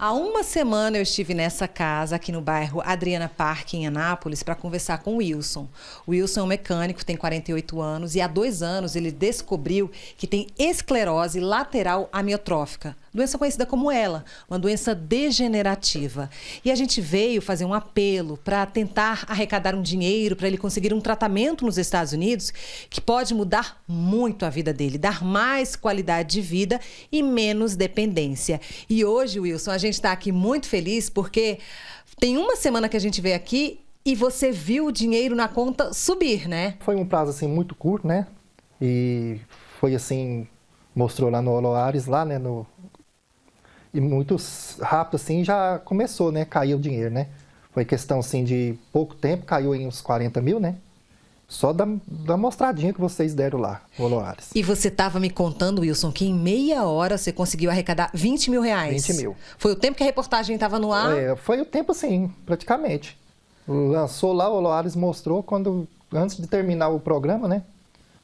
Há uma semana eu estive nessa casa aqui no bairro Adriana Parque, em Anápolis, para conversar com o Wilson. O Wilson é um mecânico, tem 48 anos e há dois anos ele descobriu que tem esclerose lateral amiotrófica doença conhecida como ela, uma doença degenerativa. E a gente veio fazer um apelo para tentar arrecadar um dinheiro para ele conseguir um tratamento nos Estados Unidos que pode mudar muito a vida dele, dar mais qualidade de vida e menos dependência. E hoje, Wilson, a gente está aqui muito feliz porque tem uma semana que a gente veio aqui e você viu o dinheiro na conta subir, né? Foi um prazo assim muito curto, né? E foi assim mostrou lá no Oloares lá, né, no e muito rápido assim já começou, né? Caiu o dinheiro, né? Foi questão assim de pouco tempo, caiu em uns 40 mil, né? Só da, da mostradinha que vocês deram lá, Oloares. E você estava me contando, Wilson, que em meia hora você conseguiu arrecadar 20 mil reais. 20 mil. Foi o tempo que a reportagem estava no ar? É, foi o tempo, sim, praticamente. Lançou lá, o Oloares mostrou quando, antes de terminar o programa, né?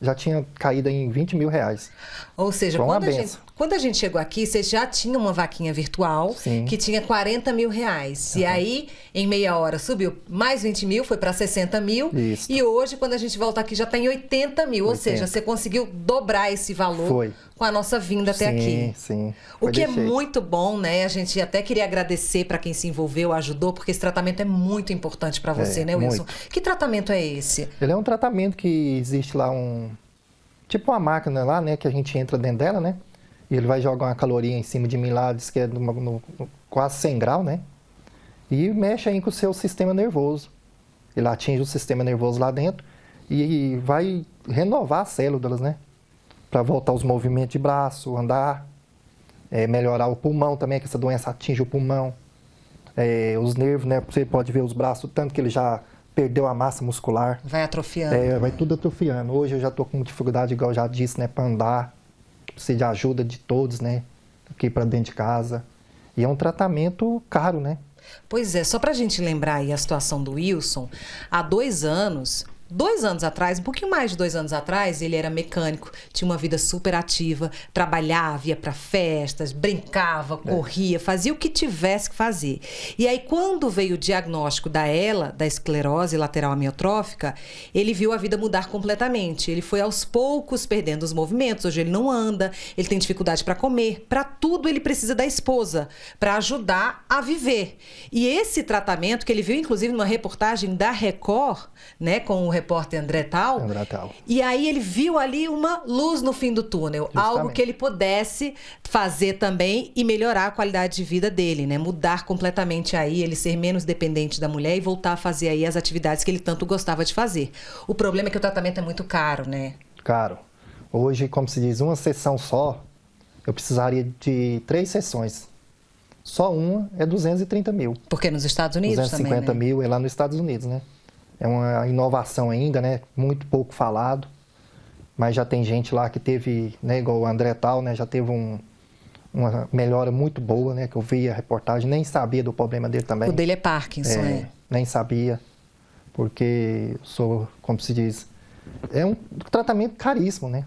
Já tinha caído em 20 mil reais. Ou seja, quando, a gente, quando a gente chegou aqui, você já tinha uma vaquinha virtual Sim. que tinha 40 mil reais. Uhum. E aí, em meia hora, subiu mais 20 mil, foi para 60 mil. Isso. E hoje, quando a gente volta aqui, já está em 80 mil. 80. Ou seja, você conseguiu dobrar esse valor foi. com a nossa vinda até sim, aqui. Sim, sim. O que é muito bom, né? A gente até queria agradecer para quem se envolveu, ajudou, porque esse tratamento é muito importante para você, é, né, Wilson? Muito. Que tratamento é esse? Ele é um tratamento que existe lá um. Tipo uma máquina lá, né? Que a gente entra dentro dela, né? e ele vai jogar uma caloria em cima de mim lá, diz que é no, no, quase 100 graus, né? E mexe aí com o seu sistema nervoso. Ele atinge o sistema nervoso lá dentro e vai renovar as células, né? Para voltar os movimentos de braço, andar, é, melhorar o pulmão também, que essa doença atinge o pulmão. É, os nervos, né? Você pode ver os braços, tanto que ele já perdeu a massa muscular. Vai atrofiando. É, vai tudo atrofiando. Hoje eu já estou com dificuldade, igual eu já disse, né? Para andar precisa de ajuda de todos, né? Aqui para dentro de casa. E é um tratamento caro, né? Pois é, só para a gente lembrar aí a situação do Wilson, há dois anos dois anos atrás, um pouquinho mais de dois anos atrás, ele era mecânico, tinha uma vida super ativa, trabalhava, ia para festas, brincava, é. corria, fazia o que tivesse que fazer. E aí, quando veio o diagnóstico da ELA, da esclerose lateral amiotrófica, ele viu a vida mudar completamente. Ele foi aos poucos perdendo os movimentos, hoje ele não anda, ele tem dificuldade para comer, para tudo ele precisa da esposa, para ajudar a viver. E esse tratamento que ele viu, inclusive, numa reportagem da Record, né, com o repórter André Tal. André Tal. E aí ele viu ali uma luz no fim do túnel, Justamente. algo que ele pudesse fazer também e melhorar a qualidade de vida dele, né? Mudar completamente aí, ele ser menos dependente da mulher e voltar a fazer aí as atividades que ele tanto gostava de fazer. O problema é que o tratamento é muito caro, né? Caro. Hoje, como se diz, uma sessão só, eu precisaria de três sessões. Só uma é 230 mil. Porque nos Estados Unidos 250 também, né? mil é lá nos Estados Unidos, né? É uma inovação ainda, né? Muito pouco falado, mas já tem gente lá que teve, né, igual o André Tal, né, já teve um, uma melhora muito boa, né, que eu vi a reportagem, nem sabia do problema dele também. O dele é Parkinson, é. é. Nem sabia, porque sou, como se diz, é um tratamento caríssimo, né?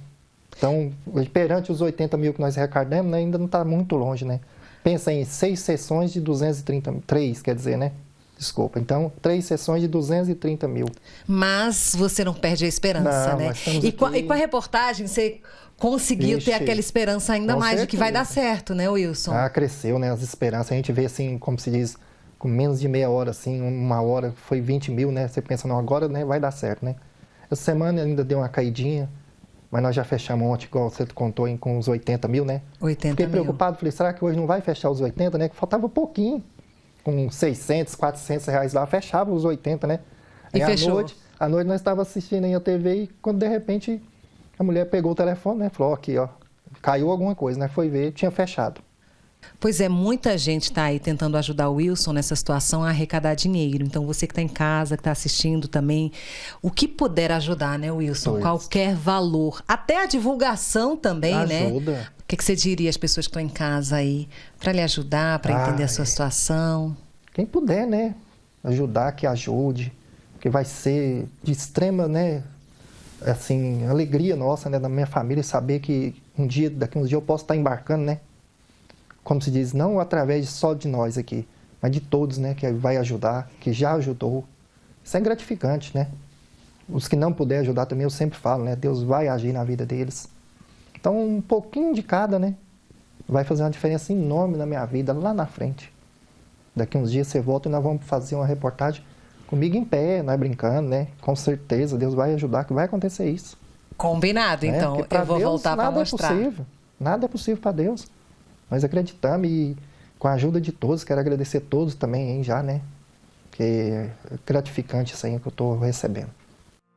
Então, perante os 80 mil que nós arrecadamos, né, ainda não está muito longe, né? Pensa em seis sessões de 233, quer dizer, né? Desculpa. Então, três sessões de 230 mil. Mas você não perde a esperança, não, né? E, aqui... com a, e com a reportagem, você conseguiu Ixi, ter aquela esperança ainda mais certeza. de que vai dar certo, né, Wilson? Ah, cresceu, né? As esperanças. A gente vê, assim, como se diz, com menos de meia hora, assim, uma hora, foi 20 mil, né? Você pensa, não, agora né, vai dar certo, né? Essa semana ainda deu uma caidinha, mas nós já fechamos ontem, igual você contou, hein, com os 80 mil, né? 80 Fiquei mil. preocupado, falei, será que hoje não vai fechar os 80, né? Que faltava pouquinho com 600, 400 reais lá, fechava os 80, né? E aí, fechou. À noite, à noite nós estávamos assistindo aí a TV e quando de repente a mulher pegou o telefone, né? Falou, aqui, ó, caiu alguma coisa, né? Foi ver, tinha fechado. Pois é, muita gente está aí tentando ajudar o Wilson nessa situação a arrecadar dinheiro. Então, você que está em casa, que está assistindo também, o que puder ajudar, né, Wilson? Pois. Qualquer valor. Até a divulgação também, né? Ajuda. né? O que, que, você diria às pessoas que estão em casa aí, para lhe ajudar, para entender a sua situação? Quem puder, né? Ajudar, que ajude. Porque vai ser de extrema, né? Assim, alegria nossa, né? Da minha família saber que um dia, daqui uns dias eu posso estar tá embarcando, né? como se diz, não através só de nós aqui, mas de todos, né, que vai ajudar, que já ajudou. Isso é gratificante, né? Os que não puder ajudar também, eu sempre falo, né? Deus vai agir na vida deles. Então, um pouquinho de cada, né? Vai fazer uma diferença enorme na minha vida lá na frente. Daqui uns dias você volta e nós vamos fazer uma reportagem comigo em pé, não é brincando, né? Com certeza, Deus vai ajudar, que vai acontecer isso. Combinado, né? então. Eu vou Deus, voltar para mostrar. Nada é possível. Nada é possível para Deus. Nós acreditamos e com a ajuda de todos, quero agradecer a todos também, hein, já, né? Porque é gratificante isso aí que eu estou recebendo.